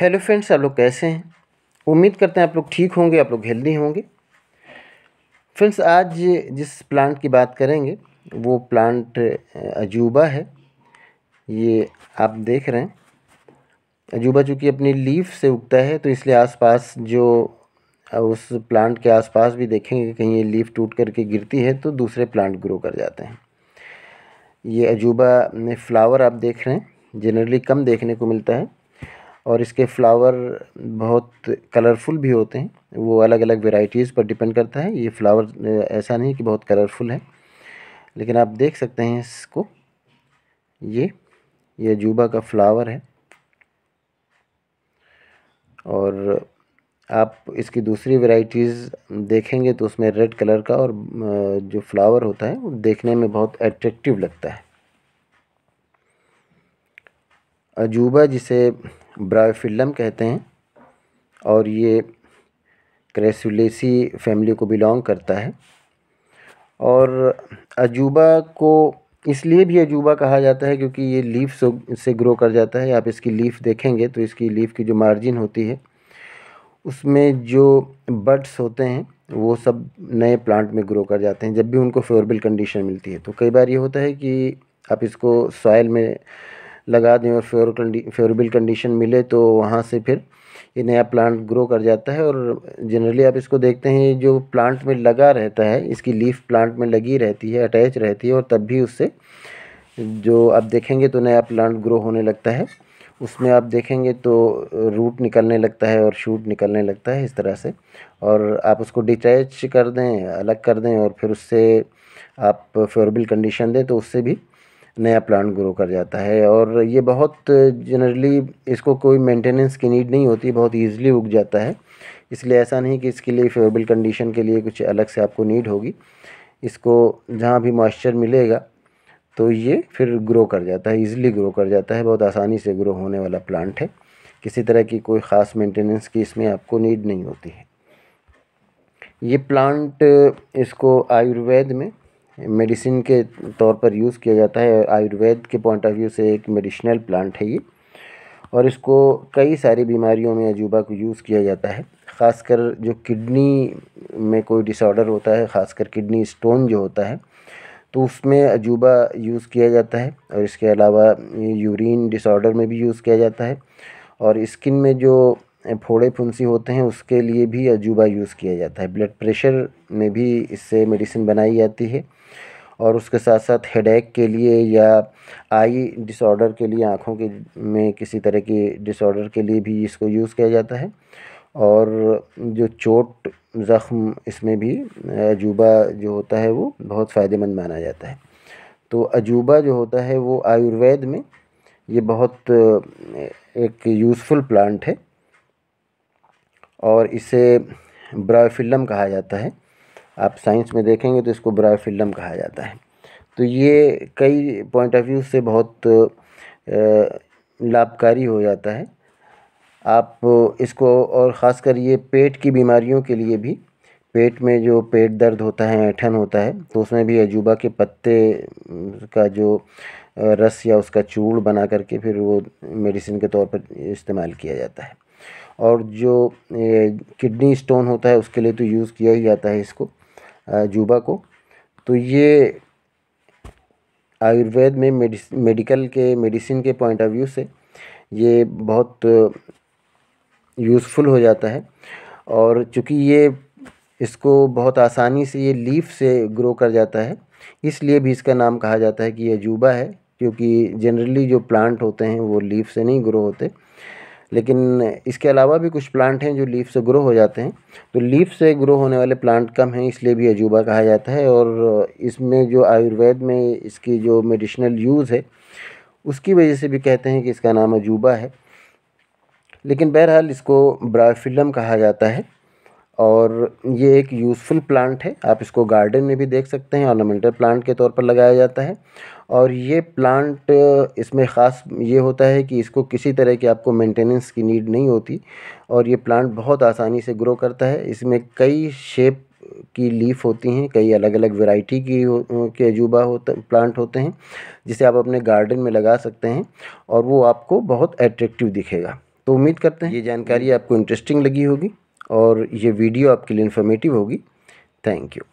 hello friends आप लोग कैसे हैं उम्मीद करते हैं आप लोग ठीक होंगे आप लोग हेल्दी होंगे फ्रेंड्स आज जिस प्लांट की बात करेंगे वो प्लांट अजूबा है ये आप देख रहे हैं अजूबा चूँकि अपनी लीफ से उगता है तो इसलिए आसपास जो उस प्लांट के आसपास भी देखेंगे कहीं ये लीफ टूट करके गिरती है तो दूसरे प्लांट ग्रो कर जाते हैं ये अजूबा में फ्लावर आप देख रहे हैं जनरली कम देखने को मिलता है और इसके फ्लावर बहुत कलरफुल भी होते हैं वो अलग अलग वेराइटीज़ पर डिपेंड करता है ये फ्लावर ऐसा नहीं कि बहुत कलरफुल है लेकिन आप देख सकते हैं इसको ये ये जूबा का फ्लावर है और आप इसकी दूसरी वेराइटीज़ देखेंगे तो उसमें रेड कलर का और जो फ्लावर होता है वो देखने में बहुत एट्रेक्टिव लगता है अजूबा जिसे ब्रायोफिल्डम कहते हैं और ये क्रेसुलेसी फैमिली को बिलोंग करता है और अजूबा को इसलिए भी अजूबा कहा जाता है क्योंकि ये लीफ से ग्रो कर जाता है आप इसकी लीफ देखेंगे तो इसकी लीफ की जो मार्जिन होती है उसमें जो बड्स होते हैं वो सब नए प्लांट में ग्रो कर जाते हैं जब भी उनको फेवरेबल कंडीशन मिलती है तो कई बार ये होता है कि आप इसको सॉयल में लगा दें और फेवर कंडी फेवरेबल कंडीशन मिले तो वहाँ से फिर ये नया प्लांट ग्रो कर जाता है और जनरली आप इसको देखते हैं जो प्लांट में लगा रहता है इसकी लीफ प्लांट में लगी रहती है अटैच रहती है और तब भी उससे जो आप देखेंगे तो नया प्लांट ग्रो होने लगता है उसमें आप देखेंगे तो रूट निकलने लगता है और शूट निकलने लगता है इस तरह से और आप उसको डिटैच कर दें अलग कर दें और फिर उससे आप फेवरेबल कंडीशन दें तो उससे भी नया प्लांट ग्रो कर जाता है और ये बहुत जनरली इसको कोई मेंटेनेंस की नीड नहीं होती बहुत ईजिली उग जाता है इसलिए ऐसा नहीं कि इसके लिए फेवरेबल कंडीशन के लिए कुछ अलग से आपको नीड होगी इसको जहाँ भी मॉइस्चर मिलेगा तो ये फिर ग्रो कर जाता है ईज़िली ग्रो कर जाता है बहुत आसानी से ग्रो होने वाला प्लांट है किसी तरह की कोई ख़ास मेंटेनेंस की इसमें आपको नीड नहीं होती है ये प्लांट इसको आयुर्वेद में मेडिसिन के तौर पर यूज़ किया जाता है आयुर्वेद के पॉइंट ऑफ व्यू से एक मेडिसिनल प्लांट है ये और इसको कई सारी बीमारियों में अजूबा को यूज़ किया जाता है ख़ासकर जो किडनी में कोई डिसऑर्डर होता है ख़ासकर किडनी स्टोन जो होता है तो उसमें अजूबा यूज़ किया जाता है और इसके अलावा यूरिन डिसऑर्डर में भी यूज़ किया जाता है और स्किन में जो फोड़े फुंसी होते हैं उसके लिए भी अजूबा यूज़ किया जाता है ब्लड प्रेशर में भी इससे मेडिसिन बनाई जाती है और उसके साथ साथ हेडेक के लिए या आई डिसऑर्डर के लिए आँखों के में किसी तरह के डिसऑर्डर के लिए भी इसको यूज़ किया जाता है और जो चोट ज़ख़म इसमें भी अजूबा जो होता है वो बहुत फ़ायदेमंद माना जाता है तो अजूबा जो होता है वो आयुर्वेद में ये बहुत एक यूज़फुल प्लांट है और इसे ब्रायोफिल्म कहा जाता है आप साइंस में देखेंगे तो इसको ब्रायोफिल्म कहा जाता है तो ये कई पॉइंट ऑफ व्यू से बहुत लाभकारी हो जाता है आप इसको और ख़ासकर ये पेट की बीमारियों के लिए भी पेट में जो पेट दर्द होता है ऐठन होता है तो उसमें भी अजूबा के पत्ते का जो रस या उसका चूड़ बना करके फिर वो मेडिसिन के तौर पर इस्तेमाल किया जाता है और जो किडनी स्टोन होता है उसके लिए तो यूज़ किया ही जाता है इसको जूबा को तो ये आयुर्वेद में मेडिकल के मेडिसिन के पॉइंट ऑफ व्यू से ये बहुत यूज़फुल हो जाता है और चूँकि ये इसको बहुत आसानी से ये लीफ से ग्रो कर जाता है इसलिए भी इसका नाम कहा जाता है कि ये जूबा है क्योंकि जनरली जो प्लांट होते हैं वो लीफ से नहीं ग्रो होते लेकिन इसके अलावा भी कुछ प्लांट हैं जो लीफ से ग्रो हो जाते हैं तो लीफ से ग्रो होने वाले प्लांट कम हैं इसलिए भी अजूबा कहा जाता है और इसमें जो आयुर्वेद में इसकी जो मेडिसिनल यूज़ है उसकी वजह से भी कहते हैं कि इसका नाम अजूबा है लेकिन बहरहाल इसको ब्राफिलम कहा जाता है और ये एक यूज़फुल प्लांट है आप इसको गार्डन में भी देख सकते हैं ऑर्नामेंटल प्लांट के तौर पर लगाया जाता है और ये प्लांट इसमें ख़ास ये होता है कि इसको किसी तरह की आपको मेंटेनेंस की नीड नहीं होती और ये प्लांट बहुत आसानी से ग्रो करता है इसमें कई शेप की लीफ होती हैं कई अलग अलग वैरायटी की के अजूबा होते प्लांट होते हैं जिसे आप अपने गार्डन में लगा सकते हैं और वो आपको बहुत एट्रेक्टिव दिखेगा तो उम्मीद करते हैं ये जानकारी आपको इंटरेस्टिंग लगी होगी और ये वीडियो आपके लिए इन्फॉर्मेटिव होगी थैंक यू